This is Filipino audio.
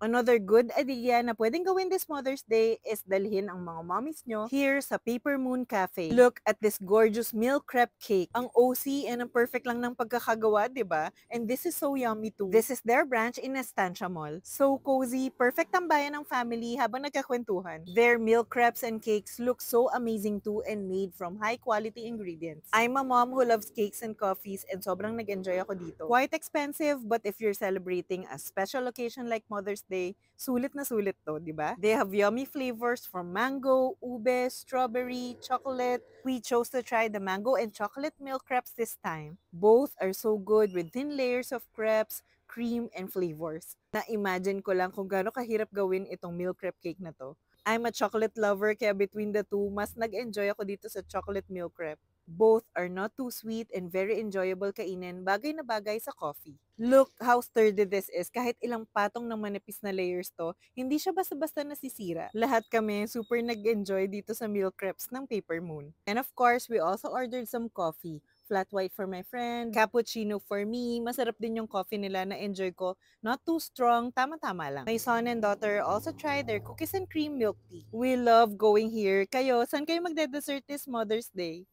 Another good idea na pwedeng gawin this Mother's Day is dalhin ang mga mommies nyo here sa Paper Moon Cafe. Look at this gorgeous milk crepe cake. Ang OC and ang perfect lang ng pagkakagawa, di ba? And this is so yummy too. This is their branch in Estancia Mall. So cozy, perfect ang bayan ng family habang nagkakwentuhan. Their milk crepes and cakes look so amazing too and made from high quality ingredients. I'm a mom who loves cakes and coffees and sobrang nag-enjoy ako dito. Quite expensive but if you're celebrating a special occasion like Mother's birthday, sulit na sulit to, di ba? They have yummy flavors from mango, ube, strawberry, chocolate. We chose to try the mango and chocolate milk crepes this time. Both are so good with thin layers of crepes, cream, and flavors. Na-imagine ko lang kung gaano kahirap gawin itong milk crepe cake na to. I'm a chocolate lover kaya between the two, mas nag-enjoy ako dito sa chocolate milk crepe. Both are not too sweet and very enjoyable kainin, bagay na bagay sa coffee. Look how sturdy this is. Kahit ilang patong ng manipis na layers to, hindi siya basta-basta nasisira. Lahat kami super nag-enjoy dito sa meal crepes ng Paper Moon. And of course, we also ordered some coffee flat white for my friend, cappuccino for me. Masarap din yung coffee nila na enjoy ko. Not too strong, tama-tama lang. My son and daughter also tried their cookies and cream milk tea. We love going here. Kayo, saan kayo magde-dessert this Mother's Day?